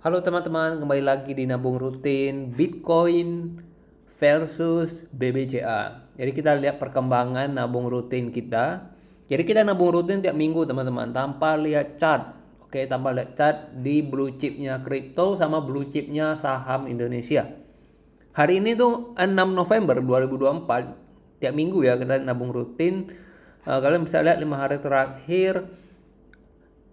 Halo teman-teman, kembali lagi di Nabung Rutin Bitcoin versus BBCA. Jadi kita lihat perkembangan nabung rutin kita. Jadi kita nabung rutin tiap minggu teman-teman, tanpa lihat chart. Oke, tanpa lihat chart di blue chipnya crypto sama blue chipnya saham Indonesia. Hari ini tuh 6 November 2024, tiap minggu ya kita nabung rutin. Uh, kalian bisa lihat lima hari terakhir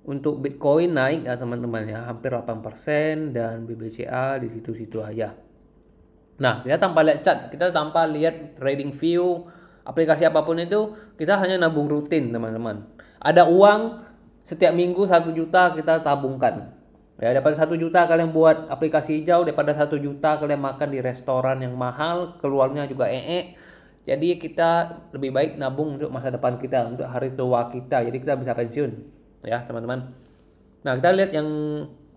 untuk Bitcoin naik ya teman-teman ya hampir 8% dan BBCA di situ-situ aja. Nah, kita tanpa lihat chart, kita tanpa lihat trading view aplikasi apapun itu, kita hanya nabung rutin, teman-teman. Ada uang setiap minggu satu juta kita tabungkan. Ya, daripada satu juta kalian buat aplikasi hijau, daripada satu juta kalian makan di restoran yang mahal, keluarnya juga ee. Jadi kita lebih baik nabung untuk masa depan kita, untuk hari tua kita. Jadi kita bisa pensiun ya teman-teman. Nah kita lihat yang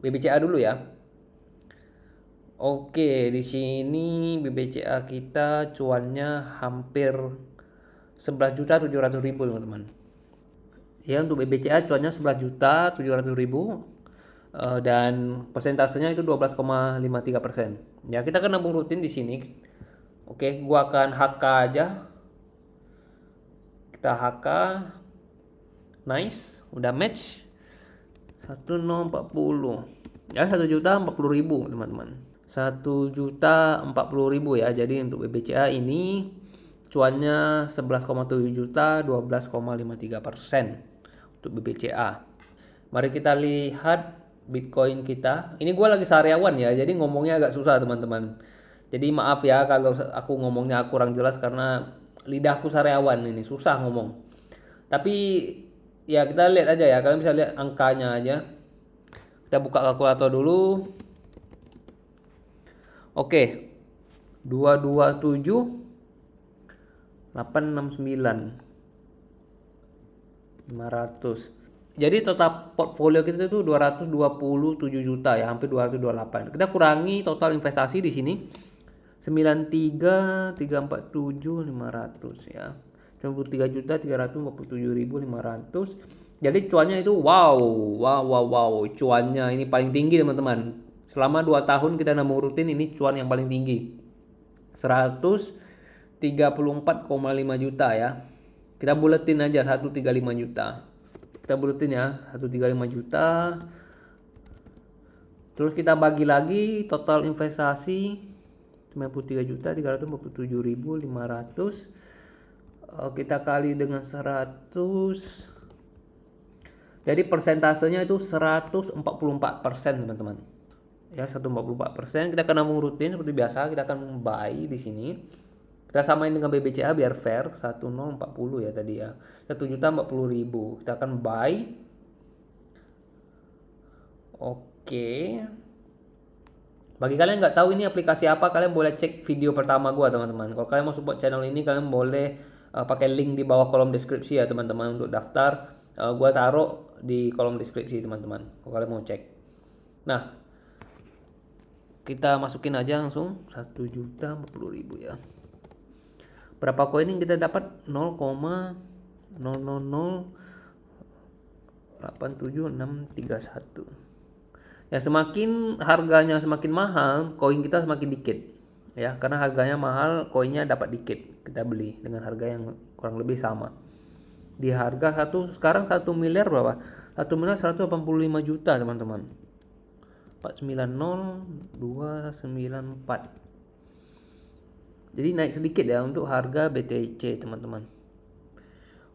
BBCA dulu ya. Oke di sini BBCA kita cuannya hampir 11 juta 700 ribu teman-teman. Ya untuk BBCA cuannya 11 juta 700 ribu eh, dan persentasenya itu 12,53 persen. Ya kita akan nabung rutin di sini. Oke, gua akan HK aja. Kita HK nice udah match 1040 ya 1 juta 40 ribu teman-teman 1 juta 40 ribu ya jadi untuk BBCA ini cuannya 11,7 juta 12,53 persen untuk BBCA mari kita lihat Bitcoin kita ini gue lagi sariawan ya jadi ngomongnya agak susah teman-teman jadi maaf ya kalau aku ngomongnya kurang jelas karena lidahku sariawan ini susah ngomong tapi ya kita lihat aja ya kalian bisa lihat angkanya aja kita buka kalkulator dulu oke dua dua tujuh delapan enam sembilan lima ratus jadi total portfolio kita itu 227 juta ya hampir 228 kita kurangi total investasi di sini 93 347 500 ya 93.347.500 jadi cuannya itu wow wow wow wow cuannya ini paling tinggi teman-teman selama 2 tahun kita nabung rutin ini cuan yang paling tinggi 134,5 juta ya kita buletin aja 135 juta kita buletin ya 135 juta terus kita bagi lagi total investasi 93 juta 347.500 Eh, kita kali dengan 100 jadi persentasenya itu 144% teman-teman ya 144% kita akan rutin seperti biasa kita akan buy di sini kita samain dengan BBCA biar fair 1040 ya tadi ya 1 juta 40 ribu kita akan buy oke bagi kalian nggak tahu ini aplikasi apa kalian boleh cek video pertama gua teman-teman kalau kalian mau support channel ini kalian boleh uh, pakai link di bawah kolom deskripsi ya teman-teman untuk daftar uh, gua taruh di kolom deskripsi teman-teman kalau kalian mau cek nah kita masukin aja langsung satu juta ribu ya berapa koin yang kita dapat 0, 87631 ya semakin harganya semakin mahal koin kita semakin dikit ya karena harganya mahal koinnya dapat dikit kita beli dengan harga yang kurang lebih sama di harga satu sekarang satu miliar berapa satu miliar 185 juta teman-teman 490294 jadi naik sedikit ya untuk harga BTC teman-teman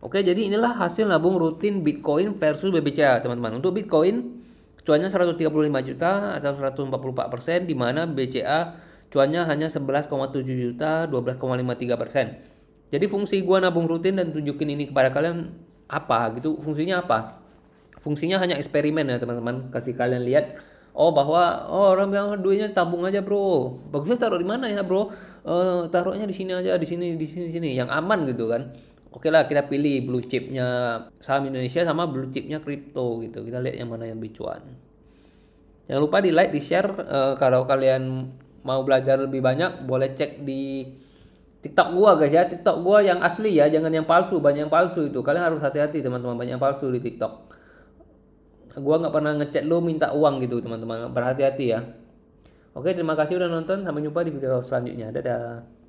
Oke jadi inilah hasil nabung rutin Bitcoin versus BBCA teman-teman untuk Bitcoin cuannya 135 juta atau 144 persen di mana BCA Cuannya hanya 11,7 juta 12,53 persen. Jadi fungsi gua nabung rutin dan tunjukin ini kepada kalian apa gitu fungsinya apa? Fungsinya hanya eksperimen ya teman-teman. Kasih kalian lihat oh bahwa oh orang bilang oh, duitnya tabung aja bro bagusnya taruh di mana ya bro uh, taruhnya di sini aja di sini di sini di sini yang aman gitu kan oke lah kita pilih blue chipnya saham Indonesia sama blue chipnya kripto gitu kita lihat yang mana yang lebih jangan lupa di like di share uh, kalau kalian mau belajar lebih banyak boleh cek di TikTok gua guys ya, TikTok gua yang asli ya, jangan yang palsu, banyak yang palsu itu. Kalian harus hati-hati teman-teman, banyak yang palsu di TikTok. Gua nggak pernah ngechat lo minta uang gitu, teman-teman. Berhati-hati ya. Oke, terima kasih udah nonton. Sampai jumpa di video selanjutnya. Dadah.